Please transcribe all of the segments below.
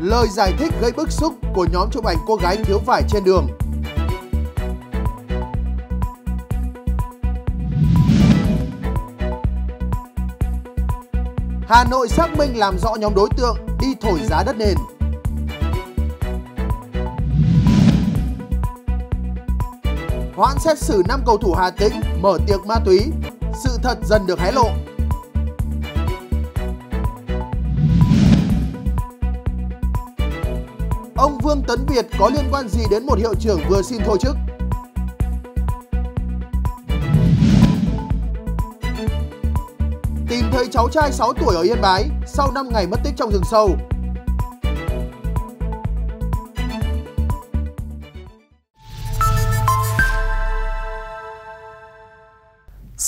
lời giải thích gây bức xúc của nhóm chụp ảnh cô gái thiếu vải trên đường. Hà Nội xác minh làm rõ nhóm đối tượng đi thổi giá đất nền. Hoãn xét xử năm cầu thủ Hà Tĩnh mở tiệc ma túy, sự thật dần được hé lộ. Lâm Tấn Việt có liên quan gì đến một hiệu trưởng vừa xin thôi chức? Tìm thấy cháu trai 6 tuổi ở Yên Bái sau 5 ngày mất tích trong rừng sâu,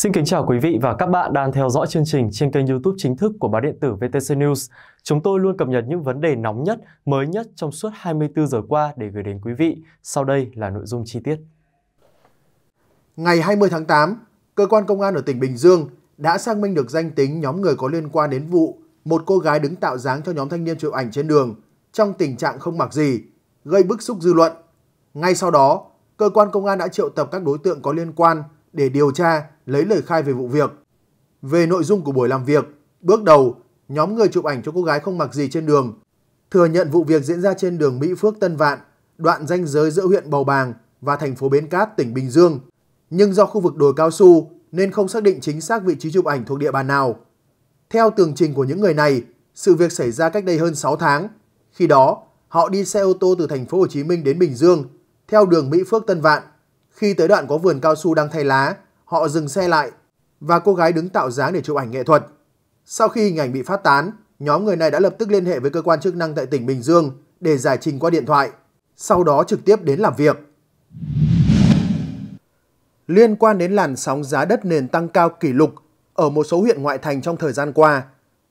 Xin kính chào quý vị và các bạn đang theo dõi chương trình trên kênh YouTube chính thức của báo điện tử VTC News. Chúng tôi luôn cập nhật những vấn đề nóng nhất, mới nhất trong suốt 24 giờ qua để gửi đến quý vị. Sau đây là nội dung chi tiết. Ngày 20 tháng 8, cơ quan công an ở tỉnh Bình Dương đã xác minh được danh tính nhóm người có liên quan đến vụ một cô gái đứng tạo dáng cho nhóm thanh niên chụp ảnh trên đường trong tình trạng không mặc gì, gây bức xúc dư luận. Ngay sau đó, cơ quan công an đã triệu tập các đối tượng có liên quan để điều tra, lấy lời khai về vụ việc. Về nội dung của buổi làm việc, bước đầu, nhóm người chụp ảnh cho cô gái không mặc gì trên đường thừa nhận vụ việc diễn ra trên đường Mỹ Phước Tân Vạn, đoạn ranh giới giữa huyện Bầu Bàng và thành phố Bến Cát, tỉnh Bình Dương, nhưng do khu vực đồi cao su nên không xác định chính xác vị trí chụp ảnh thuộc địa bàn nào. Theo tường trình của những người này, sự việc xảy ra cách đây hơn 6 tháng. Khi đó, họ đi xe ô tô từ thành phố Hồ Chí Minh đến Bình Dương theo đường Mỹ Phước Tân Vạn khi tới đoạn có vườn cao su đang thay lá, họ dừng xe lại và cô gái đứng tạo dáng để chụp ảnh nghệ thuật. Sau khi hình ảnh bị phát tán, nhóm người này đã lập tức liên hệ với cơ quan chức năng tại tỉnh Bình Dương để giải trình qua điện thoại, sau đó trực tiếp đến làm việc. Liên quan đến làn sóng giá đất nền tăng cao kỷ lục ở một số huyện ngoại thành trong thời gian qua,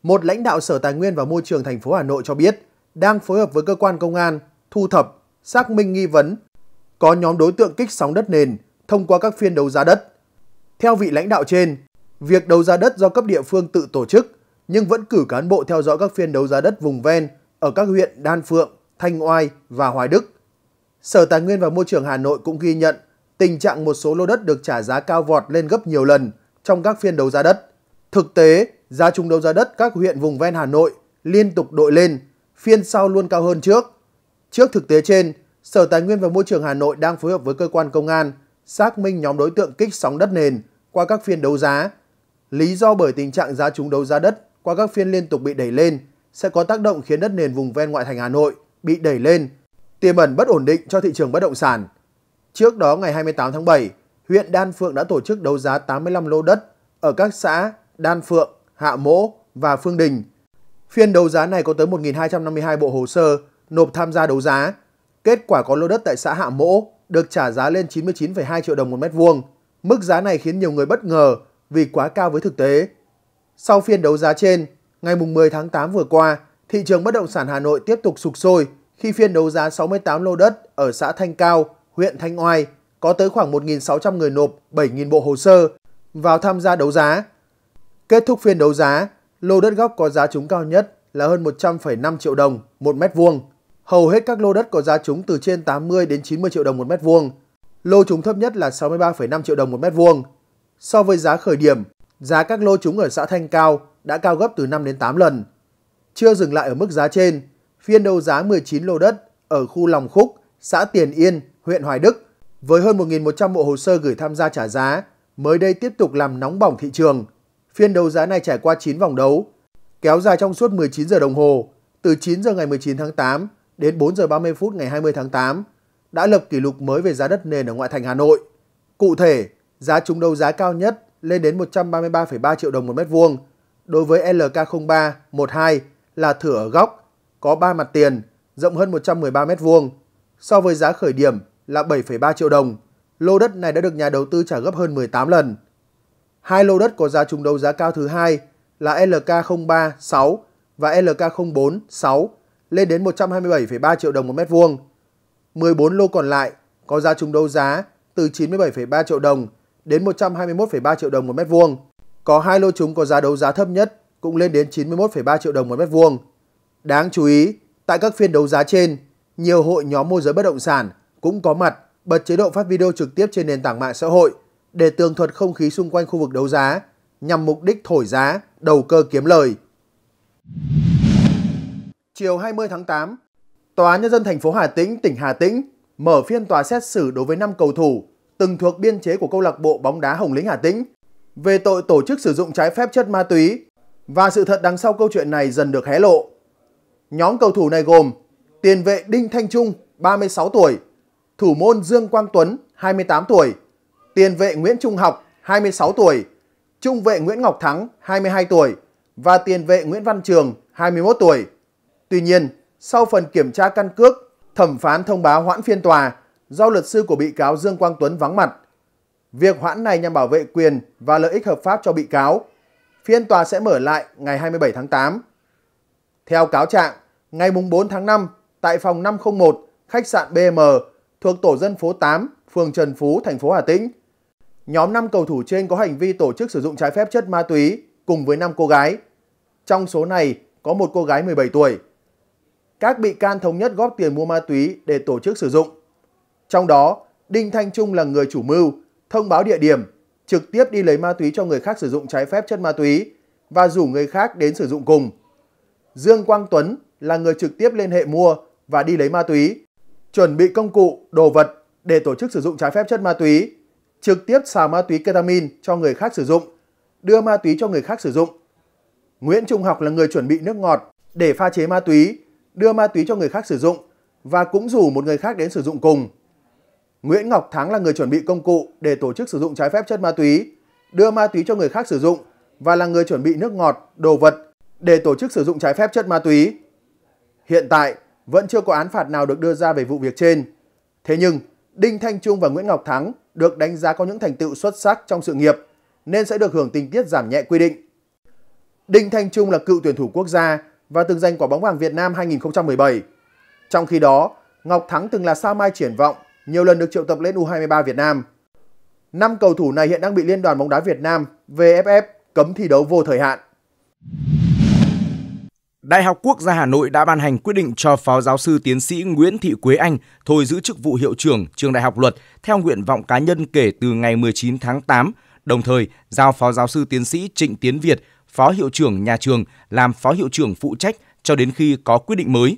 một lãnh đạo Sở Tài nguyên và Môi trường thành phố Hà Nội cho biết đang phối hợp với cơ quan công an thu thập, xác minh nghi vấn có nhóm đối tượng kích sóng đất nền thông qua các phiên đấu giá đất. Theo vị lãnh đạo trên, việc đấu giá đất do cấp địa phương tự tổ chức nhưng vẫn cử cán bộ theo dõi các phiên đấu giá đất vùng ven ở các huyện Đan Phượng, Thanh Oai và Hoài Đức. Sở Tài nguyên và Môi trường Hà Nội cũng ghi nhận tình trạng một số lô đất được trả giá cao vọt lên gấp nhiều lần trong các phiên đấu giá đất. Thực tế, giá chung đấu giá đất các huyện vùng ven Hà Nội liên tục đội lên, phiên sau luôn cao hơn trước. Trước thực tế trên, Sở Tài nguyên và Môi trường Hà Nội đang phối hợp với cơ quan công an xác minh nhóm đối tượng kích sóng đất nền qua các phiên đấu giá. Lý do bởi tình trạng giá trúng đấu giá đất qua các phiên liên tục bị đẩy lên sẽ có tác động khiến đất nền vùng ven ngoại thành Hà Nội bị đẩy lên, tiềm ẩn bất ổn định cho thị trường bất động sản. Trước đó ngày 28 tháng 7, huyện Đan Phượng đã tổ chức đấu giá 85 lô đất ở các xã Đan Phượng, Hạ Mỗ và Phương Đình. Phiên đấu giá này có tới 1.252 bộ hồ sơ nộp tham gia đấu giá, Kết quả có lô đất tại xã Hạ Mỗ được trả giá lên 99,2 triệu đồng một mét vuông. Mức giá này khiến nhiều người bất ngờ vì quá cao với thực tế. Sau phiên đấu giá trên, ngày 10 tháng 8 vừa qua, thị trường bất động sản Hà Nội tiếp tục sụp sôi khi phiên đấu giá 68 lô đất ở xã Thanh Cao, huyện Thanh Oai có tới khoảng 1.600 người nộp 7.000 bộ hồ sơ vào tham gia đấu giá. Kết thúc phiên đấu giá, lô đất góc có giá trúng cao nhất là hơn 100,5 triệu đồng một mét vuông. Hầu hết các lô đất có giá trúng từ trên 80 đến 90 triệu đồng một mét vuông. Lô trúng thấp nhất là 63,5 triệu đồng một mét vuông. So với giá khởi điểm, giá các lô trúng ở xã Thanh Cao đã cao gấp từ 5 đến 8 lần. Chưa dừng lại ở mức giá trên, phiên đấu giá 19 lô đất ở khu Lòng Khúc, xã Tiền Yên, huyện Hoài Đức với hơn 1.100 bộ hồ sơ gửi tham gia trả giá mới đây tiếp tục làm nóng bỏng thị trường. Phiên đấu giá này trải qua 9 vòng đấu, kéo dài trong suốt 19 giờ đồng hồ, từ 9 giờ ngày 19 tháng 8 đến 4 giờ 30 phút ngày 20 tháng 8 đã lập kỷ lục mới về giá đất nền ở ngoại thành Hà Nội. Cụ thể, giá trúng đấu giá cao nhất lên đến 133,3 triệu đồng một mét vuông đối với LK03 12 là thửa ở góc có 3 mặt tiền, rộng hơn 113 mét vuông so với giá khởi điểm là 7,3 triệu đồng. Lô đất này đã được nhà đầu tư trả gấp hơn 18 lần. Hai lô đất có giá trúng đấu giá cao thứ hai là LK036 và LK046 lên đến 127,3 triệu đồng một mét vuông. 14 lô còn lại có giá trúng đấu giá từ 97,3 triệu đồng đến 121,3 triệu đồng một mét vuông. Có hai lô chúng có giá đấu giá thấp nhất cũng lên đến 91,3 triệu đồng một mét vuông. Đáng chú ý, tại các phiên đấu giá trên, nhiều hội nhóm môi giới bất động sản cũng có mặt bật chế độ phát video trực tiếp trên nền tảng mạng xã hội để tường thuật không khí xung quanh khu vực đấu giá nhằm mục đích thổi giá, đầu cơ kiếm lời chiều 20 tháng 8, Tòa án Nhân dân thành phố Hà Tĩnh, tỉnh Hà Tĩnh mở phiên tòa xét xử đối với 5 cầu thủ từng thuộc biên chế của câu lạc bộ bóng đá Hồng Lĩnh Hà Tĩnh về tội tổ chức sử dụng trái phép chất ma túy và sự thật đằng sau câu chuyện này dần được hé lộ. Nhóm cầu thủ này gồm tiền vệ Đinh Thanh Trung, 36 tuổi, thủ môn Dương Quang Tuấn, 28 tuổi, tiền vệ Nguyễn Trung Học, 26 tuổi, trung vệ Nguyễn Ngọc Thắng, 22 tuổi và tiền vệ Nguyễn Văn Trường, 21 tuổi. Tuy nhiên, sau phần kiểm tra căn cước, thẩm phán thông báo hoãn phiên tòa do luật sư của bị cáo Dương Quang Tuấn vắng mặt. Việc hoãn này nhằm bảo vệ quyền và lợi ích hợp pháp cho bị cáo. Phiên tòa sẽ mở lại ngày 27 tháng 8. Theo cáo trạng, ngày 4 tháng 5, tại phòng 501, khách sạn BM thuộc tổ dân phố 8, phường Trần Phú, thành phố Hà Tĩnh, nhóm 5 cầu thủ trên có hành vi tổ chức sử dụng trái phép chất ma túy cùng với 5 cô gái. Trong số này có một cô gái 17 tuổi các bị can thống nhất góp tiền mua ma túy để tổ chức sử dụng. Trong đó, Đinh Thanh Trung là người chủ mưu, thông báo địa điểm, trực tiếp đi lấy ma túy cho người khác sử dụng trái phép chất ma túy và rủ người khác đến sử dụng cùng. Dương Quang Tuấn là người trực tiếp liên hệ mua và đi lấy ma túy, chuẩn bị công cụ, đồ vật để tổ chức sử dụng trái phép chất ma túy, trực tiếp xào ma túy ketamin cho người khác sử dụng, đưa ma túy cho người khác sử dụng. Nguyễn Trung Học là người chuẩn bị nước ngọt để pha chế ma túy đưa ma túy cho người khác sử dụng và cũng rủ một người khác đến sử dụng cùng. Nguyễn Ngọc Thắng là người chuẩn bị công cụ để tổ chức sử dụng trái phép chất ma túy, đưa ma túy cho người khác sử dụng và là người chuẩn bị nước ngọt, đồ vật để tổ chức sử dụng trái phép chất ma túy. Hiện tại, vẫn chưa có án phạt nào được đưa ra về vụ việc trên. Thế nhưng, Đinh Thanh Trung và Nguyễn Ngọc Thắng được đánh giá có những thành tựu xuất sắc trong sự nghiệp nên sẽ được hưởng tình tiết giảm nhẹ quy định. Đinh Thanh Trung là cựu tuyển thủ quốc gia và từng giành quả bóng vàng Việt Nam 2017. Trong khi đó, Ngọc Thắng từng là sao mai triển vọng, nhiều lần được triệu tập lên U23 Việt Nam. Năm cầu thủ này hiện đang bị Liên đoàn bóng đá Việt Nam VFF cấm thi đấu vô thời hạn. Đại học Quốc gia Hà Nội đã ban hành quyết định cho Phó giáo sư tiến sĩ Nguyễn Thị Quế Anh thôi giữ chức vụ hiệu trưởng trường Đại học Luật theo nguyện vọng cá nhân kể từ ngày 19 tháng 8, đồng thời giao Phó giáo sư tiến sĩ Trịnh Tiến Việt phó hiệu trưởng nhà trường làm phó hiệu trưởng phụ trách cho đến khi có quyết định mới.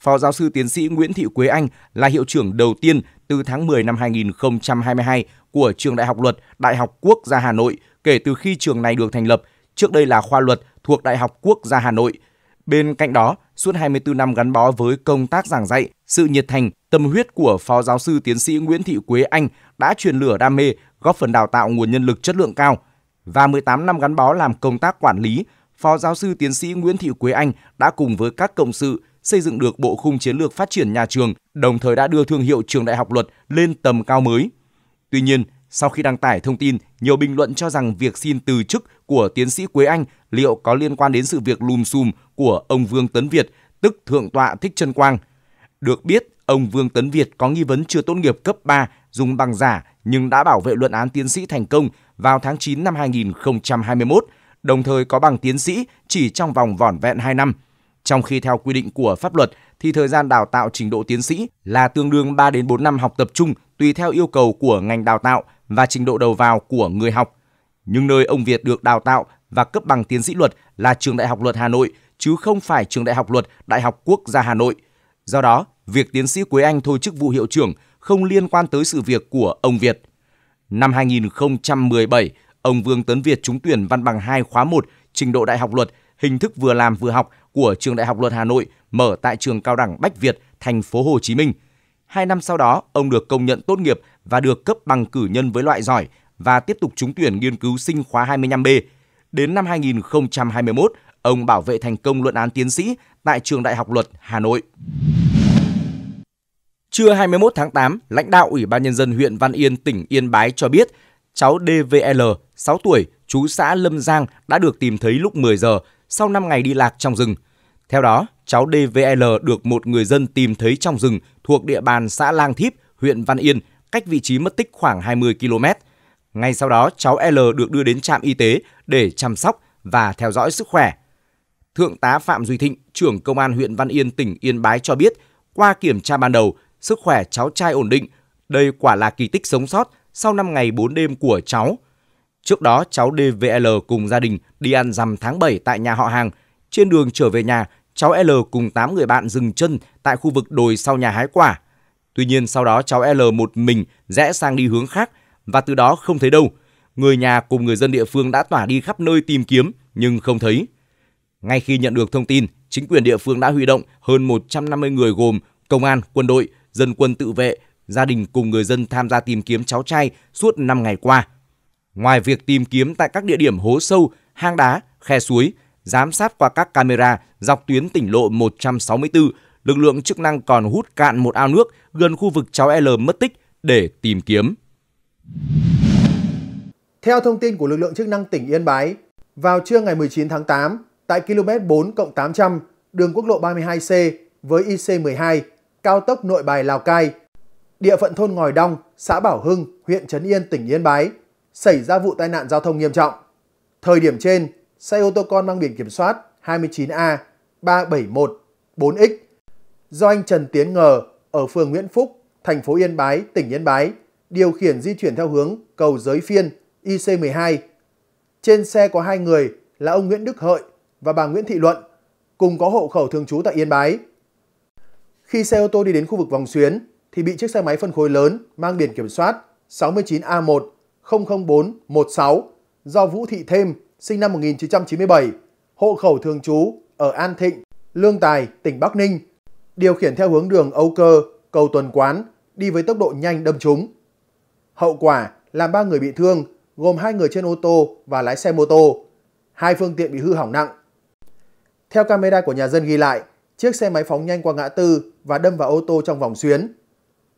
Phó giáo sư tiến sĩ Nguyễn Thị Quế Anh là hiệu trưởng đầu tiên từ tháng 10 năm 2022 của Trường Đại học Luật Đại học Quốc gia Hà Nội kể từ khi trường này được thành lập, trước đây là khoa luật thuộc Đại học Quốc gia Hà Nội. Bên cạnh đó, suốt 24 năm gắn bó với công tác giảng dạy, sự nhiệt thành, tâm huyết của Phó giáo sư tiến sĩ Nguyễn Thị Quế Anh đã truyền lửa đam mê, góp phần đào tạo nguồn nhân lực chất lượng cao, và 18 năm gắn bó làm công tác quản lý, Phó giáo sư tiến sĩ Nguyễn Thị Quế Anh đã cùng với các cộng sự xây dựng được bộ khung chiến lược phát triển nhà trường, đồng thời đã đưa thương hiệu trường đại học luật lên tầm cao mới. Tuy nhiên, sau khi đăng tải thông tin, nhiều bình luận cho rằng việc xin từ chức của tiến sĩ Quế Anh liệu có liên quan đến sự việc lùm xùm của ông Vương Tấn Việt, tức Thượng tọa Thích Trân Quang. Được biết, ông Vương Tấn Việt có nghi vấn chưa tốt nghiệp cấp 3 dùng bằng giả nhưng đã bảo vệ luận án tiến sĩ thành công vào tháng 9 năm 2021, đồng thời có bằng tiến sĩ chỉ trong vòng vỏn vẹn 2 năm. Trong khi theo quy định của pháp luật thì thời gian đào tạo trình độ tiến sĩ là tương đương 3 đến 4 năm học tập trung tùy theo yêu cầu của ngành đào tạo và trình độ đầu vào của người học. Nhưng nơi ông Việt được đào tạo và cấp bằng tiến sĩ luật là trường Đại học Luật Hà Nội chứ không phải trường Đại học Luật Đại học Quốc gia Hà Nội. Do đó, việc tiến sĩ Quế Anh thôi chức vụ hiệu trưởng không liên quan tới sự việc của ông Việt. Năm 2017, ông Vương Tấn Việt trúng tuyển văn bằng 2 khóa 1 trình độ đại học luật, hình thức vừa làm vừa học của trường Đại học Luật Hà Nội mở tại trường Cao đẳng Bách Việt, thành phố Hồ Chí Minh. Hai năm sau đó, ông được công nhận tốt nghiệp và được cấp bằng cử nhân với loại giỏi và tiếp tục trúng tuyển nghiên cứu sinh khóa 25B. Đến năm 2021, ông bảo vệ thành công luận án tiến sĩ tại trường Đại học Luật Hà Nội. Trưa 21 tháng 8, lãnh đạo Ủy ban Nhân dân huyện Văn Yên, tỉnh Yên Bái cho biết cháu DVL, 6 tuổi, chú xã Lâm Giang đã được tìm thấy lúc 10 giờ sau 5 ngày đi lạc trong rừng. Theo đó, cháu DVL được một người dân tìm thấy trong rừng thuộc địa bàn xã Lang Thíp, huyện Văn Yên, cách vị trí mất tích khoảng 20 km. Ngay sau đó, cháu L được đưa đến trạm y tế để chăm sóc và theo dõi sức khỏe. Thượng tá Phạm Duy Thịnh, trưởng công an huyện Văn Yên, tỉnh Yên Bái cho biết, qua kiểm tra ban đầu, sức khỏe cháu trai ổn định. Đây quả là kỳ tích sống sót sau 5 ngày 4 đêm của cháu. Trước đó, cháu DVL cùng gia đình đi ăn rằm tháng 7 tại nhà họ hàng. Trên đường trở về nhà, cháu L cùng 8 người bạn dừng chân tại khu vực đồi sau nhà hái quả. Tuy nhiên sau đó cháu L một mình rẽ sang đi hướng khác và từ đó không thấy đâu. Người nhà cùng người dân địa phương đã tỏa đi khắp nơi tìm kiếm nhưng không thấy. Ngay khi nhận được thông tin, chính quyền địa phương đã huy động hơn 150 người gồm công an, quân đội, dân quân tự vệ, gia đình cùng người dân tham gia tìm kiếm cháu trai suốt 5 ngày qua. Ngoài việc tìm kiếm tại các địa điểm hố sâu, hang đá, khe suối, giám sát qua các camera dọc tuyến tỉnh lộ 164, lực lượng chức năng còn hút cạn một ao nước gần khu vực cháu L mất tích để tìm kiếm. Theo thông tin của lực lượng chức năng tỉnh Yên Bái, vào trưa ngày 19 tháng 8, tại km 4 800, đường quốc lộ 32C với IC 12, cao tốc nội bài Lào Cai, địa phận thôn Ngòi Đông, xã Bảo Hưng, huyện Trấn Yên, tỉnh Yên Bái, xảy ra vụ tai nạn giao thông nghiêm trọng. Thời điểm trên, xe ô tô con mang biển kiểm soát 29A 3714 x do anh Trần Tiến Ngờ ở phường Nguyễn Phúc, thành phố Yên Bái, tỉnh Yên Bái điều khiển di chuyển theo hướng cầu Giới Phiên IC12. Trên xe có hai người là ông Nguyễn Đức Hợi và bà Nguyễn Thị Luận cùng có hộ khẩu thường trú tại Yên Bái. Khi xe ô tô đi đến khu vực vòng xuyến thì bị chiếc xe máy phân khối lớn mang biển kiểm soát 69 a 100416 do Vũ Thị Thêm sinh năm 1997, hộ khẩu thường trú ở An Thịnh, Lương Tài, tỉnh Bắc Ninh, điều khiển theo hướng đường Âu Cơ, cầu Tuần Quán đi với tốc độ nhanh đâm trúng. Hậu quả làm 3 người bị thương, gồm hai người trên ô tô và lái xe mô tô. Hai phương tiện bị hư hỏng nặng. Theo camera của nhà dân ghi lại, chiếc xe máy phóng nhanh qua ngã tư và đâm vào ô tô trong vòng xuyến.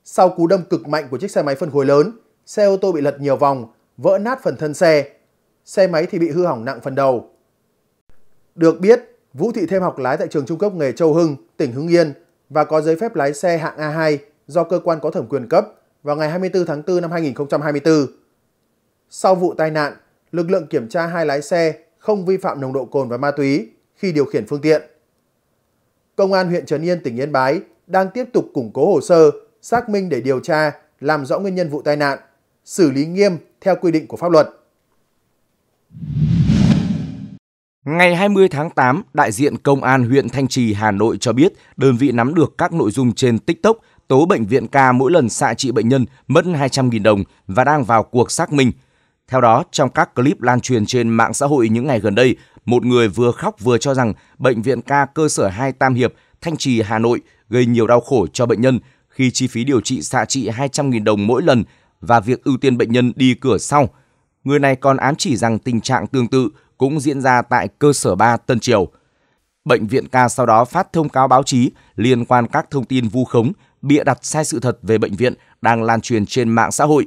Sau cú đâm cực mạnh của chiếc xe máy phân khối lớn, xe ô tô bị lật nhiều vòng, vỡ nát phần thân xe. Xe máy thì bị hư hỏng nặng phần đầu. Được biết, Vũ Thị Thêm học lái tại trường trung cấp nghề Châu Hưng, tỉnh Hưng Yên và có giấy phép lái xe hạng A2 do cơ quan có thẩm quyền cấp vào ngày 24 tháng 4 năm 2024. Sau vụ tai nạn, lực lượng kiểm tra hai lái xe không vi phạm nồng độ cồn và ma túy khi điều khiển phương tiện. Công an huyện Trấn Yên, tỉnh Yên Bái đang tiếp tục củng cố hồ sơ, xác minh để điều tra, làm rõ nguyên nhân vụ tai nạn, xử lý nghiêm theo quy định của pháp luật. Ngày 20 tháng 8, đại diện Công an huyện Thanh Trì, Hà Nội cho biết đơn vị nắm được các nội dung trên TikTok tố bệnh viện ca mỗi lần xạ trị bệnh nhân mất 200.000 đồng và đang vào cuộc xác minh. Theo đó, trong các clip lan truyền trên mạng xã hội những ngày gần đây, một người vừa khóc vừa cho rằng bệnh viện ca cơ sở 2 Tam Hiệp, Thanh Trì, Hà Nội gây nhiều đau khổ cho bệnh nhân khi chi phí điều trị xạ trị 200.000 đồng mỗi lần và việc ưu tiên bệnh nhân đi cửa sau. Người này còn ám chỉ rằng tình trạng tương tự cũng diễn ra tại cơ sở 3 Tân Triều. Bệnh viện ca sau đó phát thông cáo báo chí liên quan các thông tin vu khống, bịa đặt sai sự thật về bệnh viện đang lan truyền trên mạng xã hội.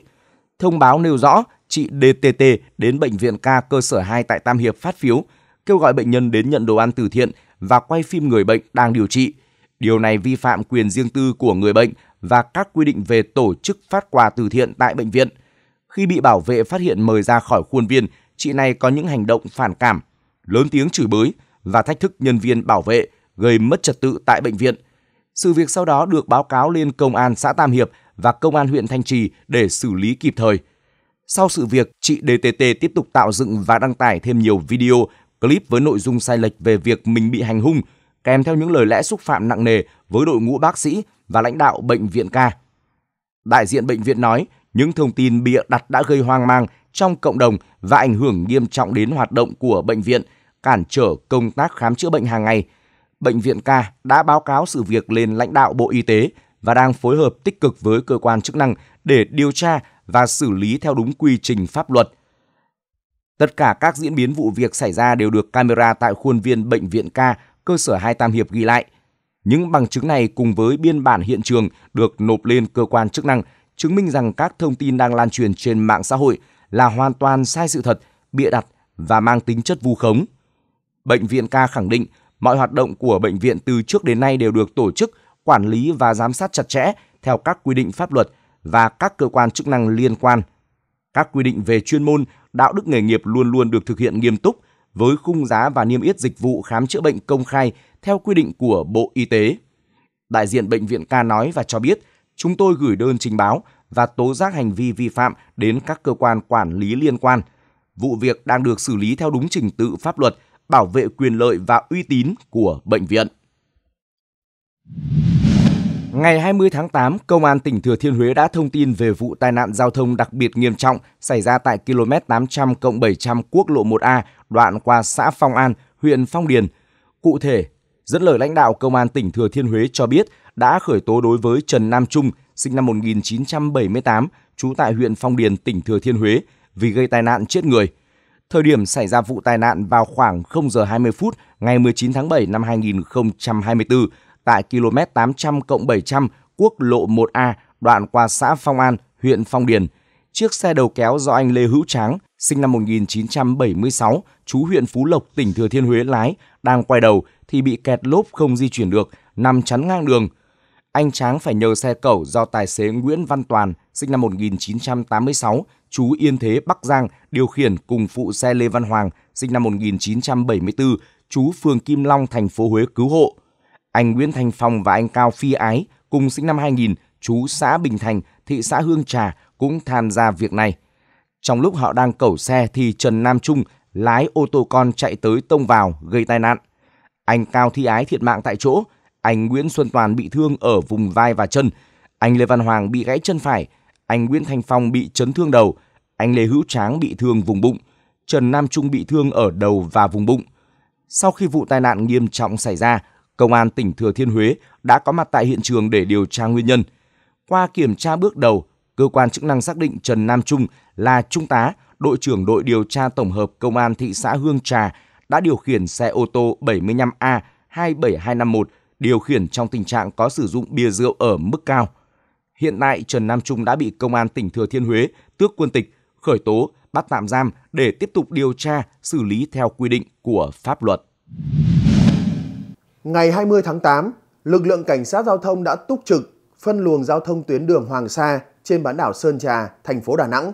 Thông báo nêu rõ chị DTT đến bệnh viện ca cơ sở 2 tại Tam Hiệp phát phiếu, kêu gọi bệnh nhân đến nhận đồ ăn từ thiện và quay phim người bệnh đang điều trị. Điều này vi phạm quyền riêng tư của người bệnh và các quy định về tổ chức phát quà từ thiện tại bệnh viện. Khi bị bảo vệ phát hiện mời ra khỏi khuôn viên, chị này có những hành động phản cảm, lớn tiếng chửi bới và thách thức nhân viên bảo vệ, gây mất trật tự tại bệnh viện. Sự việc sau đó được báo cáo lên công an xã Tam Hiệp và công an huyện Thanh Trì để xử lý kịp thời. Sau sự việc, chị DTT tiếp tục tạo dựng và đăng tải thêm nhiều video, clip với nội dung sai lệch về việc mình bị hành hung – kèm theo những lời lẽ xúc phạm nặng nề với đội ngũ bác sĩ và lãnh đạo bệnh viện ca. Đại diện bệnh viện nói, những thông tin bịa đặt đã gây hoang mang trong cộng đồng và ảnh hưởng nghiêm trọng đến hoạt động của bệnh viện, cản trở công tác khám chữa bệnh hàng ngày. Bệnh viện ca đã báo cáo sự việc lên lãnh đạo Bộ Y tế và đang phối hợp tích cực với cơ quan chức năng để điều tra và xử lý theo đúng quy trình pháp luật. Tất cả các diễn biến vụ việc xảy ra đều được camera tại khuôn viên bệnh viện ca cơ sở 2 Tam Hiệp ghi lại. Những bằng chứng này cùng với biên bản hiện trường được nộp lên cơ quan chức năng chứng minh rằng các thông tin đang lan truyền trên mạng xã hội là hoàn toàn sai sự thật, bịa đặt và mang tính chất vu khống. Bệnh viện ca khẳng định mọi hoạt động của bệnh viện từ trước đến nay đều được tổ chức, quản lý và giám sát chặt chẽ theo các quy định pháp luật và các cơ quan chức năng liên quan. Các quy định về chuyên môn, đạo đức nghề nghiệp luôn luôn được thực hiện nghiêm túc – với khung giá và niêm yết dịch vụ khám chữa bệnh công khai theo quy định của Bộ Y tế. Đại diện Bệnh viện Ca nói và cho biết, chúng tôi gửi đơn trình báo và tố giác hành vi vi phạm đến các cơ quan quản lý liên quan. Vụ việc đang được xử lý theo đúng trình tự pháp luật, bảo vệ quyền lợi và uy tín của bệnh viện. Ngày 20 tháng 8, Công an tỉnh Thừa Thiên Huế đã thông tin về vụ tai nạn giao thông đặc biệt nghiêm trọng xảy ra tại km 800 700 quốc lộ 1A đoạn qua xã Phong An, huyện Phong Điền. Cụ thể, dẫn lời lãnh đạo Công an tỉnh Thừa Thiên Huế cho biết đã khởi tố đối với Trần Nam Trung, sinh năm 1978, trú tại huyện Phong Điền, tỉnh Thừa Thiên Huế vì gây tai nạn chết người. Thời điểm xảy ra vụ tai nạn vào khoảng 0 giờ 20 phút ngày 19 tháng 7 năm 2024 tại km 800 700 quốc lộ 1A đoạn qua xã Phong An, huyện Phong Điền. Chiếc xe đầu kéo do anh Lê Hữu Tráng, sinh năm 1976, chú huyện Phú Lộc, tỉnh Thừa Thiên Huế lái, đang quay đầu thì bị kẹt lốp không di chuyển được, nằm chắn ngang đường. Anh Tráng phải nhờ xe cẩu do tài xế Nguyễn Văn Toàn, sinh năm 1986, chú Yên Thế, Bắc Giang, điều khiển cùng phụ xe Lê Văn Hoàng, sinh năm 1974, chú phường Kim Long, thành phố Huế cứu hộ. Anh Nguyễn Thành Phong và anh Cao Phi Ái, cùng sinh năm 2000, chú xã Bình Thành, thị xã Hương Trà cũng tham gia việc này. Trong lúc họ đang cẩu xe thì Trần Nam Trung lái ô tô con chạy tới tông vào gây tai nạn. Anh Cao Thi Ái thiệt mạng tại chỗ, anh Nguyễn Xuân Toàn bị thương ở vùng vai và chân, anh Lê Văn Hoàng bị gãy chân phải, anh Nguyễn Thanh Phong bị chấn thương đầu, anh Lê Hữu Tráng bị thương vùng bụng, Trần Nam Trung bị thương ở đầu và vùng bụng. Sau khi vụ tai nạn nghiêm trọng xảy ra, Công an tỉnh Thừa Thiên Huế đã có mặt tại hiện trường để điều tra nguyên nhân. Qua kiểm tra bước đầu, cơ quan chức năng xác định Trần Nam Trung là trung tá, đội trưởng đội điều tra tổng hợp Công an thị xã Hương Trà đã điều khiển xe ô tô 75A 27251 điều khiển trong tình trạng có sử dụng bia rượu ở mức cao. Hiện tại Trần Nam Trung đã bị công an tỉnh Thừa Thiên Huế tước quân tịch, khởi tố, bắt tạm giam để tiếp tục điều tra, xử lý theo quy định của pháp luật. Ngày 20 tháng 8, lực lượng cảnh sát giao thông đã túc trực phân luồng giao thông tuyến đường Hoàng Sa trên bán đảo Sơn Trà, thành phố Đà Nẵng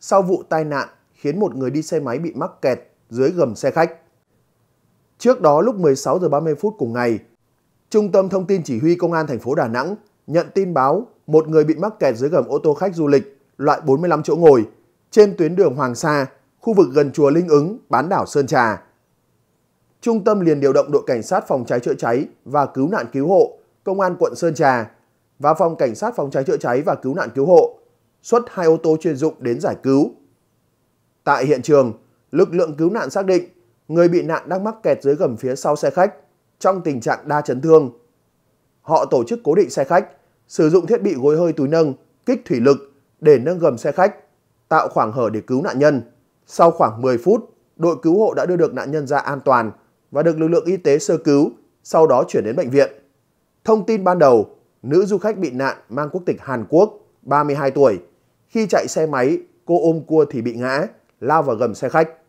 sau vụ tai nạn khiến một người đi xe máy bị mắc kẹt dưới gầm xe khách. Trước đó lúc 16 giờ 30 phút cùng ngày, Trung tâm thông tin chỉ huy công an thành phố Đà Nẵng nhận tin báo một người bị mắc kẹt dưới gầm ô tô khách du lịch loại 45 chỗ ngồi trên tuyến đường Hoàng Sa, khu vực gần chùa Linh Ứng, bán đảo Sơn Trà. Trung tâm liền điều động đội cảnh sát phòng cháy chữa cháy và cứu nạn cứu hộ, công an quận Sơn Trà và phòng cảnh sát phòng cháy chữa cháy và cứu nạn cứu hộ xuất hai ô tô chuyên dụng đến giải cứu. Tại hiện trường, lực lượng cứu nạn xác định người bị nạn đang mắc kẹt dưới gầm phía sau xe khách trong tình trạng đa chấn thương. Họ tổ chức cố định xe khách, sử dụng thiết bị gối hơi túi nâng, kích thủy lực để nâng gầm xe khách, tạo khoảng hở để cứu nạn nhân. Sau khoảng 10 phút, đội cứu hộ đã đưa được nạn nhân ra an toàn và được lực lượng y tế sơ cứu, sau đó chuyển đến bệnh viện. Thông tin ban đầu, nữ du khách bị nạn mang quốc tịch Hàn Quốc, 32 tuổi. Khi chạy xe máy, cô ôm cua thì bị ngã, lao vào gầm xe khách.